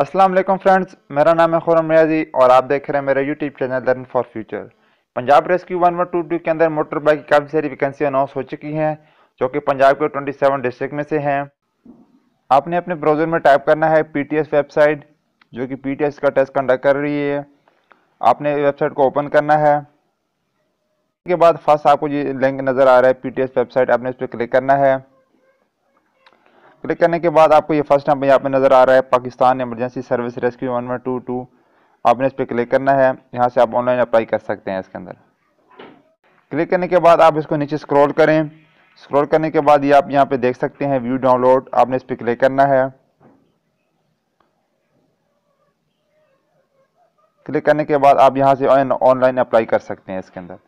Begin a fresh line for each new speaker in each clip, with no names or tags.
अस्सलाम वालेकुम फ्रेंड्स मेरा नाम है खुरम रियाजी और आप देख रहे हैं मेरा YouTube channel learn for future Punjab rescue one one two two के अंदर मोटर बाइक की काफ़ी सारी वैकेंसी अनाउंस हो चुकी हैं जो कि पंजाब के 27 डिस्ट्रिक्ट में से हैं आपने अपने ब्राउज़र में टाइप करना है पी वेबसाइट जो कि पी का टेस्ट कंडक्ट कर रही है आपने वेबसाइट को ओपन करना है उसके बाद फर्स्ट आपको ये लिंक नज़र आ रहा है पी वेबसाइट आपने इस पर क्लिक करना है क्लिक करने के बाद आपको ये फर्स्ट नंबर यहाँ पे नज़र आ रहा है Pakistan emergency service rescue one one two two आपने इस पर क्लिक करना है यहाँ से आप ऑनलाइन अप्लाई कर सकते हैं इसके अंदर क्लिक करने के बाद आप इसको नीचे स्क्रॉल करें स्क्रॉल करने के बाद ये आप यहाँ पे देख सकते हैं व्यू डाउनलोड आपने इस पर क्लिक करना है क्लिक करने के बाद आप यहाँ से ऑनलाइन अप्लाई कर सकते हैं इसके अंदर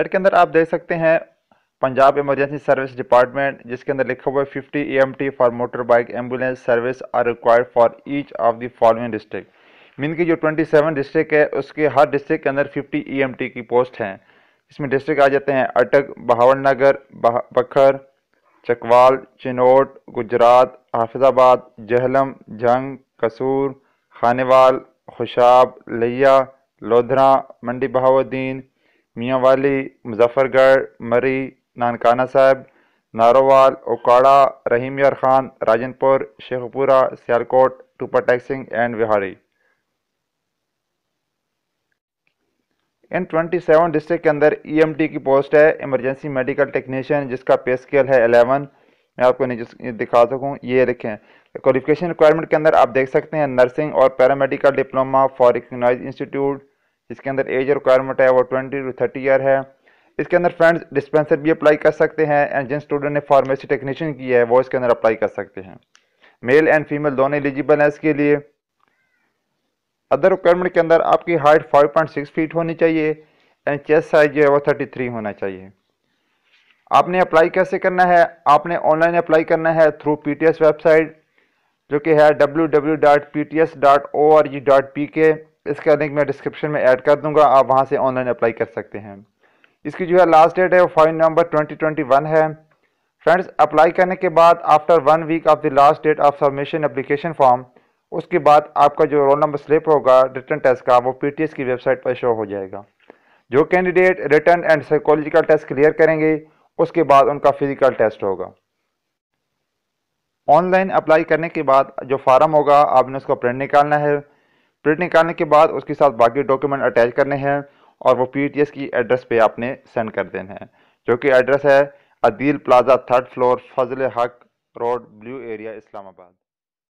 एड के अंदर आप देख सकते हैं पंजाब इमरजेंसी सर्विस डिपार्टमेंट जिसके अंदर लिखा हुआ है fifty E M T for motor bike ambulance service are required for each of the following district mean की जो ट्वेंटी सेवन डिस्ट्रिक्ट है उसके हर डिस्ट्रिक्ट के अंदर फिफ्टी ई एम टी की पोस्ट हैं इसमें डिस्ट्रिक्ट आ जाते हैं अटक नगर बखर चकवाल चिनोट गुजरात हाफिजाबाद जहलम जंग कसूर खानेवाल खुशाब लिया लोधरा मंडी बहाउद्दीन मियाँवाली मुजफ्फरगढ़ मरी नानकाना साहब नारोवाल ओकाड़ा रहीम यार खान राजनपुर शेखपुरा सियालकोट टूपर टैक्सिंग एंड विहारी इन 27 डिस्ट्रिक्ट के अंदर ई e की पोस्ट है इमरजेंसी मेडिकल टेक्नीशियन जिसका पे स्केल है 11 मैं आपको नीचे दिखा सकूँ ये लिखें क्वालिफिकेशन रिक्वायरमेंट के अंदर आप देख सकते हैं नर्सिंग और paramedical diploma for recognize institute जिसके अंदर एज रिक्वायरमेंट है वो ट्वेंटी टू थर्टी ईयर है इसके अंदर फ्रेंड्स डिस्पेंसर भी अप्लाई कर सकते हैं एंड जिन स्टूडेंट ने फार्मेसी टेक्नीशियन की है वो इसके अंदर अप्लाई कर सकते हैं मेल एंड फीमेल दोनों एलिजिबल हैं इसके लिए अदर रिक्वायरमेंट के अंदर आपकी हाइट 5.6 फीट होनी चाहिए एंड चेस्ट साइज जो है वो 33 होना चाहिए आपने अप्लाई कैसे करना है आपने ऑनलाइन अप्लाई करना है थ्रू पी वेबसाइट जो कि है डब्ल्यू इसका लिंक मैं डिस्क्रिप्शन में ऐड कर दूंगा आप वहां से ऑनलाइन अप्लाई कर सकते हैं इसकी जो है लास्ट डेट है वो फाइव नवंबर 2021 है फ्रेंड्स अप्लाई करने के बाद after one week of the last date of submission application form उसके बाद आपका जो रोल नंबर स्लिप होगा रिटर्न टेस्ट का वो पी की वेबसाइट पर शो हो जाएगा जो candidate written and psychological test clear करेंगे उसके बाद उनका फिजिकल टेस्ट होगा ऑनलाइन अप्लाई करने के बाद जो फार्म होगा आपने उसका प्रिंट निकालना है प्रिंट निकालने के बाद उसके साथ बाकी डॉक्यूमेंट अटैच करने हैं और वो पी की एड्रेस पे आपने सेंड कर देना है जो कि एड्रेस है Adeel plaza third floor Fazal Haq road blue area Islamabad